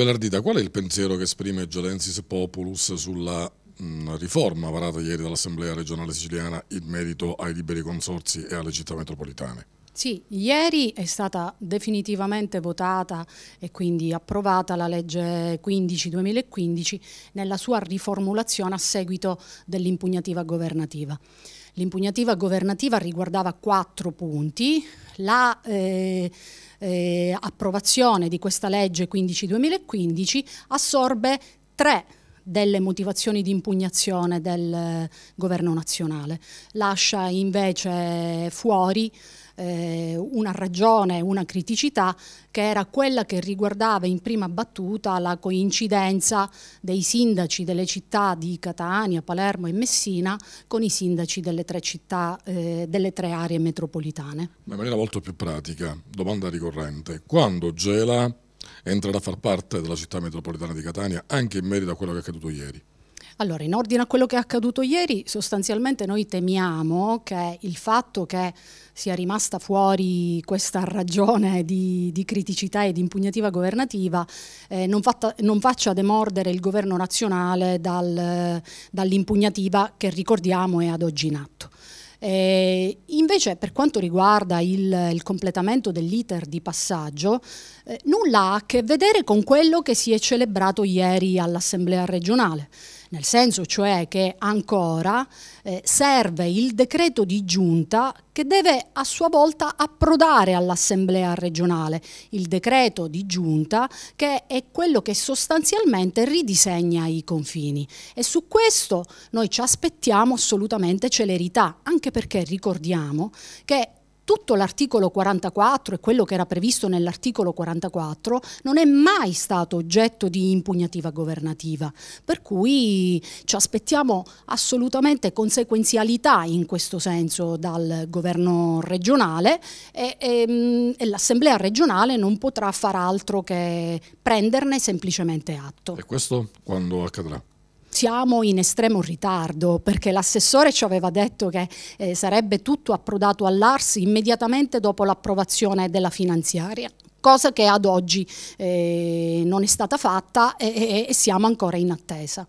Belardita, qual è il pensiero che esprime Giolensis Populus sulla mh, mm, riforma varata ieri dall'Assemblea regionale siciliana in merito ai liberi consorsi e alle città metropolitane? Sì, ieri è stata definitivamente votata e quindi approvata la legge 15-2015 nella sua riformulazione a seguito dell'impugnativa governativa. L'impugnativa governativa riguardava quattro punti, la eh, eh, approvazione di questa legge 15-2015 assorbe tre delle motivazioni di impugnazione del eh, governo nazionale, lascia invece fuori eh, una ragione, una criticità che era quella che riguardava in prima battuta la coincidenza dei sindaci delle città di Catania, Palermo e Messina con i sindaci delle tre città, eh, delle tre aree metropolitane. Ma in maniera molto più pratica, domanda ricorrente, quando Gela entrerà a far parte della città metropolitana di Catania anche in merito a quello che è accaduto ieri? Allora, in ordine a quello che è accaduto ieri, sostanzialmente noi temiamo che il fatto che sia rimasta fuori questa ragione di, di criticità e di impugnativa governativa eh, non, fatta, non, faccia demordere il governo nazionale dal, dall'impugnativa che ricordiamo è ad oggi in atto. Eh, invece per quanto riguarda il, il completamento dell'iter di passaggio, eh, nulla ha a che vedere con quello che si è celebrato ieri all'Assemblea regionale nel senso cioè che ancora eh, serve il decreto di giunta che deve a sua volta approdare all'Assemblea regionale, il decreto di giunta che è quello che sostanzialmente ridisegna i confini e su questo noi ci aspettiamo assolutamente celerità, anche perché ricordiamo che tutto l'articolo 44 e quello che era previsto nell'articolo 44 non è mai stato oggetto di impugnativa governativa, per cui ci aspettiamo assolutamente conseguenzialità in questo senso dal governo regionale e, e, ehm, e l'assemblea regionale non potrà far altro che prenderne semplicemente atto. E questo quando accadrà? siamo in estremo ritardo perché l'assessore ci aveva detto che eh, sarebbe tutto approdato all'ARS immediatamente dopo l'approvazione della finanziaria cosa che ad oggi eh, non è stata fatta e, e siamo ancora in attesa.